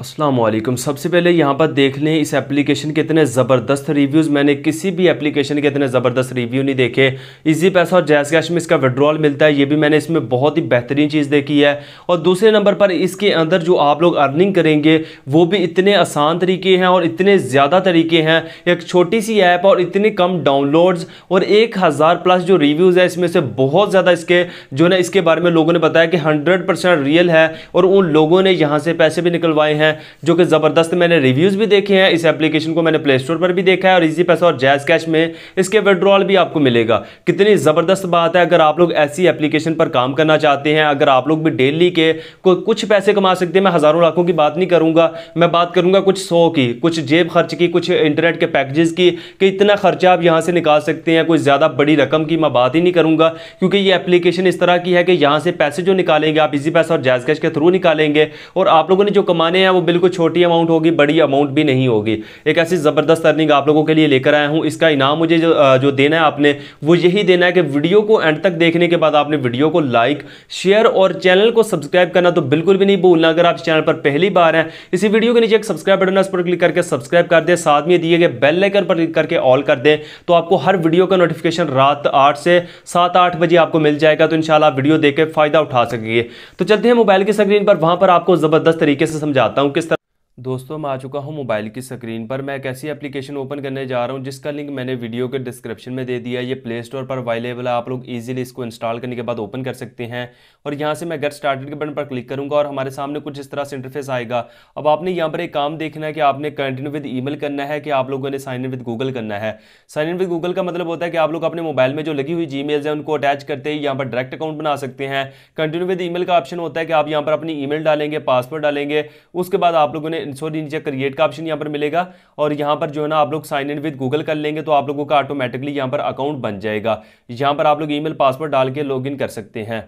असलम सबसे पहले यहाँ पर देख लें इस एप्लीकेशन के इतने ज़बरदस्त रिव्यूज़ मैंने किसी भी एप्लीकेशन के इतने ज़बरदस्त रिव्यू नहीं देखे इजी पैसा और जैस कैश में इसका विड्रॉल मिलता है ये भी मैंने इसमें बहुत ही बेहतरीन चीज़ देखी है और दूसरे नंबर पर इसके अंदर जो आप लोग अर्निंग करेंगे वो भी इतने आसान तरीके हैं और इतने ज़्यादा तरीके हैं एक छोटी सी ऐप और इतने कम डाउनलोड्स और एक हज़ार प्लस जो रिव्यूज़ है इसमें से बहुत ज़्यादा इसके जो है इसके बारे में लोगों ने बताया कि हंड्रेड रियल है और उन लोगों ने यहाँ से पैसे भी निकलवाए हैं हैं जो कि ज़बरदस्त मैंने रिव्यूज़ भी देखे हैं इस एप्लीकेशन को मैंने प्ले स्टोर पर भी देखा है और इजी पैसा और जैज़ कैश में इसके विड्रॉल भी आपको मिलेगा कितनी ज़बरदस्त बात है अगर आप लोग ऐसी एप्लीकेशन पर काम करना चाहते हैं अगर आप लोग भी डेली के कुछ पैसे कमा सकते हैं मैं हज़ारों लाखों की बात नहीं करूँगा मैं बात करूँगा कुछ सौ की कुछ जेब खर्च की कुछ इंटरनेट के पैकेजेस की कि इतना खर्चा आप यहाँ से निकाल सकते हैं कोई ज़्यादा बड़ी रकम की मैं बात ही नहीं करूँगा क्योंकि ये एप्लीकेशन इस तरह की है कि यहाँ से पैसे जो निकालेंगे आप इजी पैसा और जैज कैश के थ्रू निकालेंगे और आप लोगों ने जो कमाने हैं है वो बिल्कुल छोटी अमाउंट होगी बड़ी अमाउंट भी नहीं होगी एक ऐसी ज़बरदस्त अर्निंग आप लोगों के लिए लेकर आया हूँ इसका इनाम मुझे जो जो देना है आपने वो यही देना है कि वीडियो को एंड तक देखने के बाद आपने वीडियो को लाइक शेयर और चैनल को सब्सक्राइब करना तो बिल्कुल भी नहीं भूलना अगर आप चैनल पर पहली बार हैं इसी वीडियो के नीचे एक सब्सक्राइब बटन है उस पर क्लिक करके सब्सक्राइब कर दें साथ में दिए गए बेल लेकर पर क्लिक करके ऑल कर दें तो आपको हर वीडियो का नोटिफिकेशन रात आठ से सात आठ बजे आपको मिल जाएगा तो इनशाला वीडियो देख के फ़ायदा उठा सकेंगे तो चलते हैं मोबाइल की स्क्रीन पर वहां पर आपको ज़बरदस्त तरीके से समझाता हूँ aunque está दोस्तों मैं आ चुका हूँ मोबाइल की स्क्रीन पर मैं एक ऐसी एप्लीकेशन ओपन करने जा रहा हूँ जिसका लिंक मैंने वीडियो के डिस्क्रिप्शन में दे दिया ये प्ले स्टोर पर अवेलेबल है आप लोग इजीली इसको इंस्टॉल करने के बाद ओपन कर सकते हैं और यहाँ से मैं गेट स्टार्टेड के बटन पर क्लिक करूँगा और हमारे सामने कुछ इस तरह से इंटरफेस आएगा अब आपने यहाँ पर एक काम देखना है कि आपने कंटिन्यू विद ई करना है कि आप लोगों ने साइन इन विद गूगल करना है साइन इन विद गूगल का मतलब होता है कि आप लोग अपने मोबाइल में जो लगी हुई जी है उनको अटैच करते ही यहाँ पर डायरेक्ट अकाउंट बना सकते हैं कंटिन्यू विद ई का ऑप्शन होता है कि आप यहाँ पर अपनी ई डालेंगे पासवर्ड डालेंगे उसके बाद आप लोगों ने सॉरी नीचे क्रिएट का ऑप्शन यहाँ पर मिलेगा और यहाँ पर जो है ना आप लोग साइन इन विद गूगल कर लेंगे तो आप लोगों का ऑटोमेटिकली यहाँ पर अकाउंट बन जाएगा यहाँ पर आप लोग ई पासवर्ड डाल के लॉग कर सकते हैं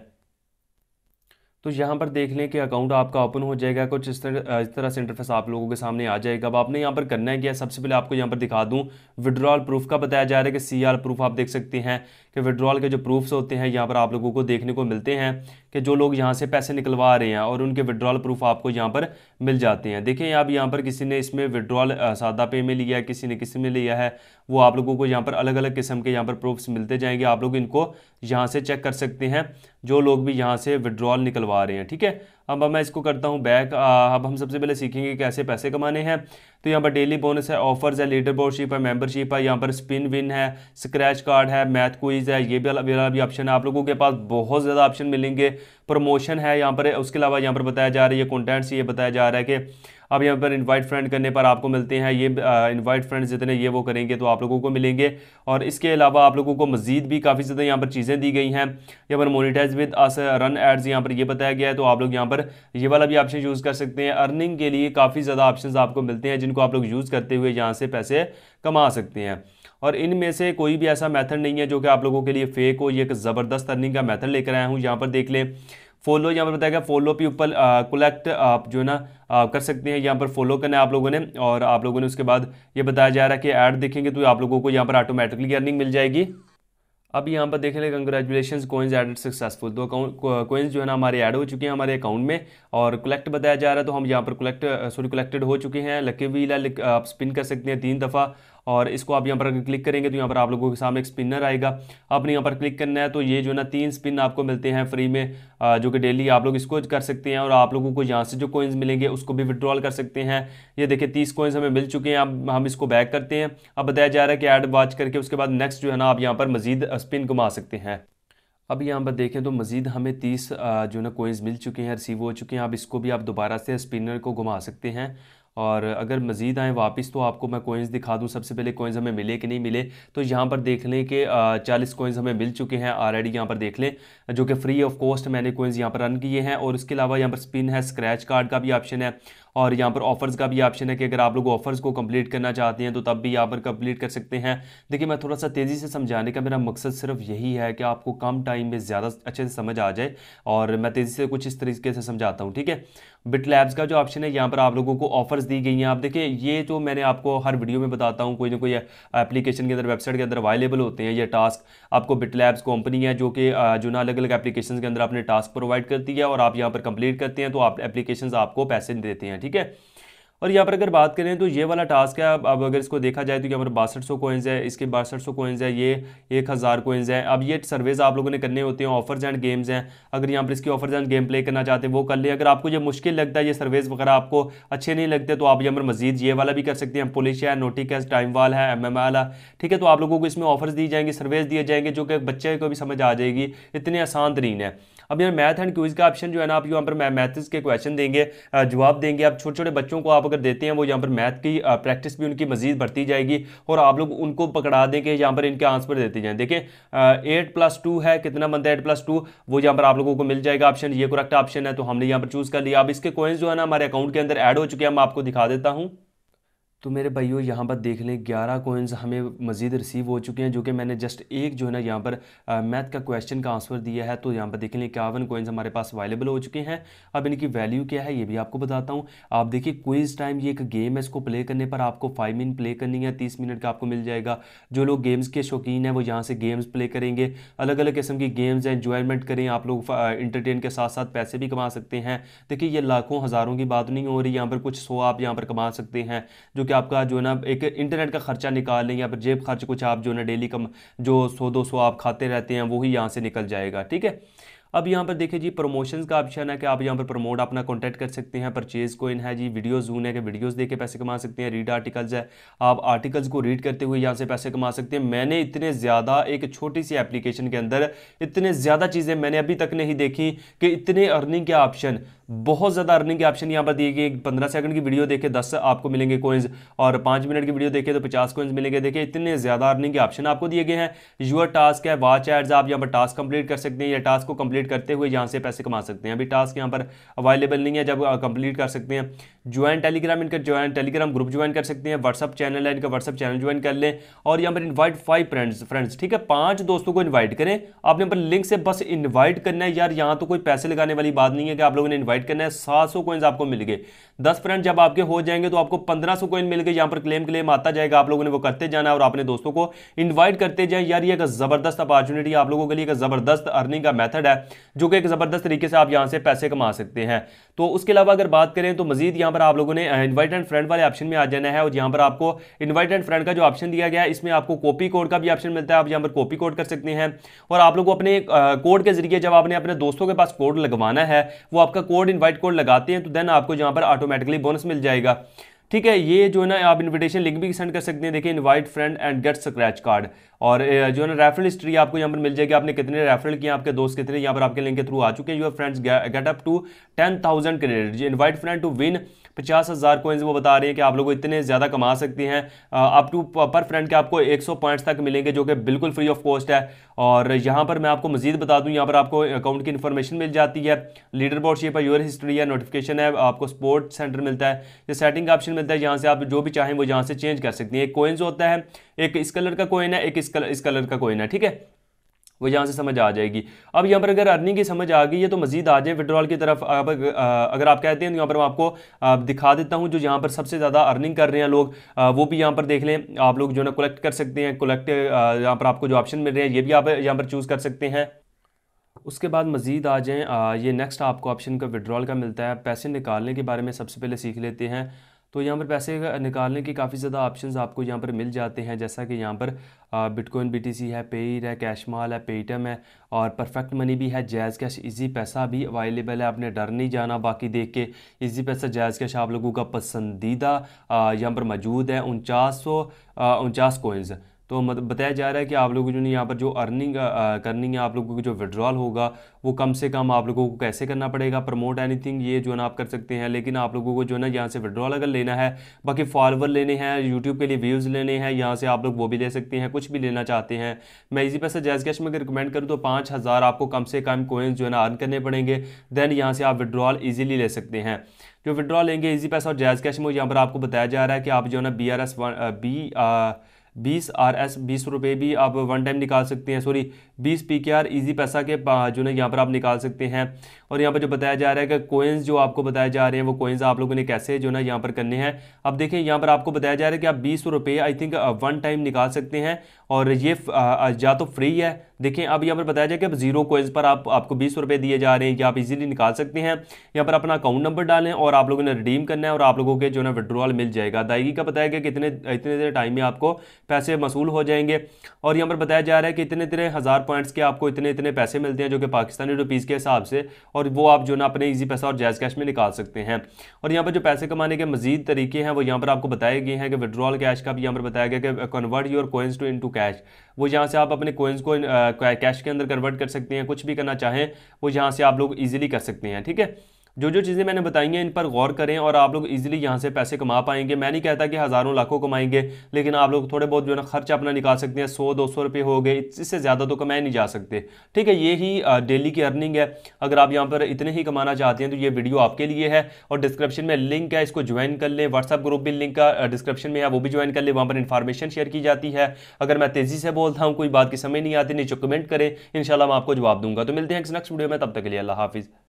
तो यहाँ पर देख लें कि अकाउंट आपका ओपन हो जाएगा कुछ इस तरह इस तरह से इंटरफेस आप लोगों के सामने आ जाएगा अब आपने यहाँ पर करना है क्या सबसे पहले आपको यहाँ पर दिखा दूँ विड्रॉल प्रूफ का बताया जा रहा है कि सीआर प्रूफ आप देख सकते हैं कि विड्रॉल के जो प्रूफ्स होते हैं यहाँ पर आप लोगों को देखने को मिलते हैं कि जो लोग यहाँ से पैसे निकलवा रहे हैं और उनके विड्रॉल प्रूफ आपको यहाँ पर मिल जाते हैं देखें आप यहाँ पर किसी ने इसमें विड्रॉल सादा पे में लिया है किसी ने किसी में लिया है वो आप लोगों को यहाँ पर अलग अलग किस्म के यहाँ पर प्रूफ्स मिलते जाएंगे आप लोग इनको यहाँ से चेक कर सकते हैं जो लोग भी यहाँ से विड्रॉल निकलवा रहे हैं ठीक है अब मैं इसको करता हूँ बैक अब हम सबसे पहले सीखेंगे कैसे पैसे कमाने हैं तो यहाँ पर डेली बोनस है ऑफर्स है लीडर बोर्डशिप है मेंबरशिप है यहाँ पर स्पिन विन है स्क्रैच कार्ड है मैथ क्विज है ये भी वाला भी ऑप्शन है आप लोगों के पास बहुत ज़्यादा ऑप्शन मिलेंगे प्रमोशन है यहाँ पर उसके अलावा यहाँ पर बताया जा रहा है ये कॉन्टेंट्स ये बताया जा रहा है कि अब यहाँ पर इनवाइट फ्रेंड करने पर आपको मिलते हैं ये इनवाइट फ्रेंड्स जितने ये वो करेंगे तो आप लोगों को मिलेंगे और इसके अलावा आप लोगों को मजीद भी काफ़ी ज़्यादा यहाँ पर चीज़ें दी गई हैं यहाँ पर monetize with us run ads यहाँ पर ये बताया गया है तो आप लोग यहाँ पर ये वाला भी ऑप्शन यूज़ कर सकते हैं अर्निंग के लिए काफ़ी ज़्यादा ऑप्शन आपको मिलते हैं जिनको आप लोग यूज़ करते हुए यहाँ से पैसे कमा सकते हैं और इनमें से कोई भी ऐसा मेथड नहीं है जो कि आप लोगों के लिए फेक हो ये एक ज़बरदस्त अर्निंग का मेथड लेकर आया हूँ यहाँ पर देख लें फॉलो यहाँ पर बताया गया फॉलो ऊपर कलेक्ट आप जो है ना आप कर सकते हैं यहाँ पर फॉलो करना है आप लोगों ने और आप लोगों ने उसके बाद ये बताया जा रहा है कि ऐड देखेंगे तो आप लोगों को यहाँ पर ऑटोमेटिकली अर्निंग मिल जाएगी अब यहाँ पर देख लें congratulation coins added successful to account coins जो है ना हमारे ऐड हो चुके हैं हमारे अकाउंट में और कलेक्ट बताया जा रहा है तो हम यहाँ पर कलेक्ट सॉरी कलेक्टेड हो चुके हैं लकी व्हील आप स्पिन कर सकते हैं तीन दफ़ा और इसको आप यहाँ पर अगर क्लिक करेंगे तो यहाँ पर आप लोगों के सामने एक स्पिनर आएगा आपने यहाँ पर क्लिक करना है तो ये जो है ना तीन स्पिन आपको मिलते हैं फ्री में जो कि डेली आप लोग इसको कर सकते हैं और आप लोगों को यहाँ से जो कोइंस मिलेंगे उसको भी विड्रॉल कर सकते हैं ये देखिए तीस कोइंस हमें मिल चुके हैं अब हम इसको बैक करते हैं अब बताया जा रहा है कि एड वाच करके उसके बाद नेक्स्ट जो है ना आप यहाँ पर मजीद स्पिन घुमा सकते हैं अब यहाँ पर देखें तो मज़ीद हमें तीस जो ना कोइंस मिल चुके हैं रिसीव हो चुके हैं अब इसको भी आप दोबारा से स्पिनर को घुमा सकते हैं और अगर मज़ीद आएँ वापस तो आपको मैं कोइंस दिखा दूँ सबसे पहले कोइंस हमें मिले कि नहीं मिले तो यहाँ पर देख लें कि चालीस कोइंस हमें मिल चुके हैं ऑलरेडी यहाँ पर देख लें जो कि फ्री ऑफ कॉस्ट मैंने कोइंस यहाँ पर रन किए हैं और इसके अलावा यहाँ पर स्पिन है स्क्रैच कार्ड का भी ऑप्शन है और यहाँ पर ऑफर्स का भी ऑप्शन है कि अगर आप लोग ऑफर्स को कंप्लीट करना चाहते हैं तो तब भी यहाँ पर कंप्लीट कर सकते हैं देखिए मैं थोड़ा सा तेज़ी से समझाने का मेरा मकसद सिर्फ यही है कि आपको कम टाइम में ज़्यादा अच्छे से समझ आ जाए और मैं तेज़ी से कुछ इस तरीके से समझाता हूँ ठीक है बिट लैब्स का जो ऑप्शन है यहाँ पर आप लोगों को ऑफर्स दी गई हैं आप देखिए ये जो मैंने आपको हर वीडियो में बताता हूँ कोई ना कोई एप्लीकेशन के अंदर वेबसाइट के अंदर अवेलेबल होते हैं ये टास्क आपको बिट लैब्स कंपनी है जो कि जो ना अलग अलग एप्लीकेशन के अंदर अपने टास्क प्रोवाइड करती है और आप यहाँ पर कंप्लीट करते हैं तो आप एप्लीकेशन आपको पैसे देते हैं ठीक है और यहाँ पर अगर बात करें तो ये वाला टास्क है अब अगर इसको देखा जाए तो यहाँ पर बासठ सौ कोइंस है इसके बासठ सौ कोइंस है ये एक हज़ार कोइंस है अब ये सर्वेज आप लोगों ने करने होते हैं ऑफर्स एंड गेम्स हैं अगर यहाँ पर इसकी ऑफर्स एंड गेम प्ले करना चाहते हैं वो कर लें अगर आपको ये मुश्किल लगता है ये सर्वेज वगैरह आपको अच्छे नहीं लगते तो आप यहाँ पर मजीद ये वाला भी कर सकते हैं पुलिस है नोटिक है टाइम वाल है एम एम वाला ठीक है तो आप लोगों को इसमें ऑफर्स दी जाएंगे सर्वेज दिए जाएंगे जो कि बच्चे को भी समझ आ जाएगी इतने आसान तरीन है अब यार मैथ एंड क्विज का ऑप्शन जो है ना आप यहाँ पर मैथ्स के क्वेश्चन देंगे जवाब देंगे आप छोटे छोटे बच्चों को आप अगर देते हैं वो यहाँ पर मैथ की प्रैक्टिस भी उनकी मजीद बढ़ती जाएगी और आप लोग उनको पकड़ा देंगे यहाँ पर इनके आंसर देते जाएँ देखें एट प्लस टू है कितना बनता है एट प्लस टू वो यहाँ पर आप लोगों को मिल जाएगा ऑप्शन ये करेक्ट ऑप्शन है तो हमने यहाँ पर चूज़ कर लिया अब इसके कोइंस जो है ना हमारे अकाउंट के अंदर एड हो चुके हैं मैं आपको दिखा देता हूँ तो मेरे भाइयों यहाँ पर देख लें ग्यारह कोइंस हमें मज़ीद रिसीव हो चुके हैं जो कि मैंने जस्ट एक जो है ना यहाँ पर मैथ का क्वेश्चन का आंसर दिया है तो यहाँ पर देख लें इक्यावन कोइंस हमारे पास अवेलेबल हो चुके हैं अब इनकी वैल्यू क्या है ये भी आपको बताता हूँ आप देखिए क्विज टाइम ये एक गेम है इसको प्ले करने पर आपको फाइव मिनट प्ले करनी है तीस मिनट का आपको मिल जाएगा जो लोग गेम्स के शौकीन हैं वो यहाँ से गेम्स प्ले करेंगे अलग अलग किस्म की गेम्स हैं इन्जॉयमेंट करें आप लोग इंटरटेन के साथ साथ पैसे भी कमा सकते हैं देखिए ये लाखों हज़ारों की बात नहीं हो रही यहाँ पर कुछ सौ आप यहाँ पर कमा सकते हैं जो कि आपका जो है ना एक इंटरनेट का खर्चा निकाल लें या फिर जेब खर्च कुछ आप जो है ना डेली कम जो सौ दो सौ आप खाते रहते हैं वही यहाँ से निकल जाएगा ठीक है अब यहाँ पर देखिए जी प्रमोशन का ऑप्शन है कि आप यहाँ पर प्रमोट अपना कॉन्टैक्ट कर सकते हैं परचेज़ को इन है जी वीडियो जून है कि वीडियोज़ देके पैसे कमा सकते हैं रीड आर्टिकल्स है आप आर्टिकल्स को रीड करते हुए यहाँ से पैसे कमा सकते हैं मैंने इतने ज़्यादा एक छोटी सी एप्लीकेशन के अंदर इतने ज़्यादा चीज़ें मैंने अभी तक नहीं देखी कि इतने अर्निंग के ऑप्शन बहुत ज़्यादा अर्निंग के ऑप्शन यहां पर दिए गए पंद्रह सेकंड की वीडियो देखे दस आपको मिलेंगे कोइंस और पांच मिनट की वीडियो देखे तो पचास कोइंस मिलेंगे देखिए इतने ज़्यादा अर्निंग के ऑप्शन आपको दिए गए हैं यूर टास्क है वाच एड्स आप यहां पर टास्क कंप्लीट कर सकते हैं या टास्क को कंप्लीट करते हुए यहां से पैसे कमा सकते हैं अभी टास्क यहां पर अवेलेबल नहीं है जब कंप्लीट कर सकते हैं ज्वाइन टेलीग्राम इनका ज्वाइन टेलीग्राम ग्रुप ज्वाइन कर सकते हैं व्हाट्सअप चैनल है इनका व्हाट्सअप चैनल ज्वाइन कर लें और यहाँ पर इन्वाइट फाइव फ्रेंड्स फ्रेंड्स ठीक है पांच दोस्तों को इन्वाइट करें आपने पर लिंक से बस इन्वाइट करना है यार यहाँ तो कोई पैसे लगाने वाली बात नहीं है कि आप लोगों ने डिवाइड करना है सात सौ कॉइन्स आपको मिल गए दस फ्रेंड जब आपके हो जाएंगे तो आपको पंद्रह सौ कॉइन मिल गए यहाँ पर क्लेम क्लेम आता जाएगा आप लोगों ने वो करते जाना और अपने दोस्तों को इन्वाइट करते जाए यार ये एक ज़बरदस्त अपॉर्चुनिटी आप लोगों के लिए एक ज़बरदस्त अर्निंग का मैथड है जो कि एक ज़बरदस्त तरीके से आप यहाँ से पैसे कमा सकते हैं तो उसके अलावा अगर बात करें तो मजीद यहाँ पर आप लोगों ने इन्वाइट एंड फ्रेंड वाले ऑप्शन में आ जाना है और यहाँ पर आपको इन्वाइट एंड फ्रेंड का जो ऑप्शन दिया गया है इसमें आपको कॉपी कोड का भी ऑप्शन मिलता है आप यहाँ पर कॉपी कोड कर सकते हैं और आप लोग अपने कोड के जरिए जब आपने अपने दोस्तों के पास कोड लगवाना है वो आपका कोड इन्वाइट कोड लगाते हैं तो देन आपको यहाँ पर ऑटोमेटिकली बोनस मिल जाएगा ठीक है ये जो है ना आप इनविटेशन लिंक भी सेंड कर सकते हैं देखिए invite friend and get scratch card और जो है ना रेफरल हिस्ट्री आपको यहाँ पर मिल जाएगी आपने कितने रेफरल किए आपके दोस्त कितने यहाँ पर आपके लिंक के थ्रू आ चुके हैं your friends get up to ten thousand credit जी इनवाइट फ्रेंड टू विन पचास हज़ार कोइंस वो बता रही है कि आप लोग इतने ज़्यादा कमा सकते हैं अप टू पर फ्रेंड के आपको 100 पॉइंट्स तक मिलेंगे जो कि बिल्कुल फ्री ऑफ कॉस्ट है और यहाँ पर मैं आपको मजीद बता दूँ यहाँ पर आपको अकाउंट की इन्फॉर्मेशन मिल जाती है लीडर बोर्ड शेप है यूर हिस्ट्री है नोटिफिकेशन है आपको स्पोर्ट सेंटर मिलता है या सेटिंग का ऑप्शन मिलता है यहाँ से आप जो भी चाहें वो यहाँ से चेंज कर सकती हैं एक कोइंस होता है एक इस कलर का कोइन है एक इस कलर इस कलर का कोई ना ठीक है वो यहाँ से समझ आ जाएगी अब यहाँ पर अगर अर्निंग की समझ आ गई है तो मजीद आ जाए विड्रॉल की तरफ अब अगर आप कहते हैं तो यहाँ पर मैं आपको दिखा देता हूँ जो यहाँ पर सबसे ज़्यादा अर्निंग कर रहे हैं लोग वो भी यहाँ पर देख लें आप लोग जो ना कलेक्ट कर सकते हैं कलेक्ट यहाँ पर आपको जो ऑप्शन मिल रहे हैं ये भी आप यहाँ पर चूज़ कर सकते हैं उसके बाद मज़ीद आ जाएँ ये नेक्स्ट आपको ऑप्शन का विड्रॉल का मिलता है पैसे निकालने के बारे में सबसे पहले सीख लेते हैं तो यहाँ पर पैसे निकालने के काफ़ी ज़्यादा ऑप्शन आपको यहाँ पर मिल जाते हैं जैसा कि यहाँ पर बिटकॉइन बी है पेर है कैशमाल है पेटीएम है और परफेक्ट मनी भी है जैज़ कैश इजी पैसा भी अवेलेबल है आपने डर नहीं जाना बाकी देख के इजी पैसा जैज़ कैश आप लोगों का पसंदीदा यहाँ पर मौजूद है उनचास सौ उनचास कोइंस तो मतलब बताया जा रहा है कि आप लोगों को जो यहाँ पर जो अर्निंग करनी है आप लोगों की जो विड्रॉल होगा वो कम से कम आप लोगों को कैसे करना पड़ेगा प्रमोट एनीथिंग ये जो है ना आप कर सकते हैं लेकिन आप लोगों को जो है ना यहाँ से विड्रॉल अगर लेना है बाकी फॉलोवर लेने हैं यूट्यूब के लिए व्यूज़ लेने हैं यहाँ से आप लोग वो भी ले सकते हैं कुछ भी लेना चाहते हैं मैं इसी पैसा जैस कैश में अगर रिकमेंड करूँ तो पाँच आपको कम से कम कोइन्स जो है ना अर्न करने पड़ेंगे देन यहाँ से आप विड्रॉल ईजिली ले सकते हैं जो विड्रॉ लेंगे इजी पैसा और जैज कैश में यहाँ पर आपको बताया जा रहा है कि आप जो है ना B R S one B बीस आर एस बीस रुपये भी आप वन टाइम निकाल सकते हैं सॉरी बीस पी के आर ईजी पैसा के जो ना यहाँ पर आप निकाल सकते हैं और यहाँ पर जो बताया जा रहा है कि कोइंस जो आपको बताए जा रहे हैं वो कोइंस आप लोगों ने कैसे जो ना यहाँ पर करने हैं अब देखें यहाँ पर आपको बताया जा रहा है कि आप बीस रुपये आई थिंक वन टाइम निकाल सकते हैं और ये या तो फ्री है देखें अब यहाँ पर बताया जाए कि अब जीरो कोइंस पर आप आपको बीस रुपये दिए जा रहे हैं या आप इजीली निकाल सकते हैं यहाँ पर अपना अकाउंट नंबर डालें और आप लोगों ने रिडीम करना है और आप लोगों के जो है विड्रॉल मिल जाएगा अदायगी का बताया गया कि इतने इतने देर टाइम में आपको पैसे मसूल हो जाएंगे और यहाँ पर बताया जा रहा है कि इतने इतने हज़ार पॉइंट्स के आपको इतने इतने पैसे मिलते हैं जो कि पाकिस्तानी रुपीज़ के हिसाब से और वो आप जो ना अपने ईजी पैसा और जायज़ कैश में निकाल सकते हैं और यहाँ पर जो पैसे कमाने के मजीद तरीके हैं वो यहाँ पर आपको बताए गए हैं कि विड्रॉल कैश का भी यहाँ पर बताया गया कि कन्वर्ट योर कोइंस टू इन कैश वो यहाँ से आप अपने कोइंस को कैश के अंदर कन्वर्ट कर सकते हैं कुछ भी करना चाहें वो यहाँ से आप लोग ईजिली कर सकते हैं ठीक है जो जो चीज़ें मैंने बताई हैं इन पर गौर करें और आप लोग इजीली यहाँ से पैसे कमा पाएंगे मैं नहीं कहता कि हज़ारों लाखों कमाएंगे लेकिन आप लोग थोड़े बहुत जो है ना खर्च अपना निकाल सकते हैं सौ दो सौ रुपये हो गए इससे ज़्यादा तो कमाए नहीं जा सकते ठीक है ये ही डेली की अर्निंग है अगर आप यहाँ पर इतने ही कमाना चाहते हैं तो ये वीडियो आपके लिए है और डिस्क्रिप्शन में लिंक है इसको ज्वाइन कर लें व्हाट्सअप ग्रुप भी लिंक का डिस्क्रिप्शन में है वो भी ज्वाइन कर लें वहाँ पर इन्फॉर्मेशन शेयर की जाती है अगर मैं तेज़ी से बोलता हूँ कोई बात की समझ नहीं आती नीचे कमेंट तो करें इन मैं आपको जवाब दूंगा तो मिलते हैं नेक्स्ट वीडियो में तब तक के लिए अल्लाह हाफिज़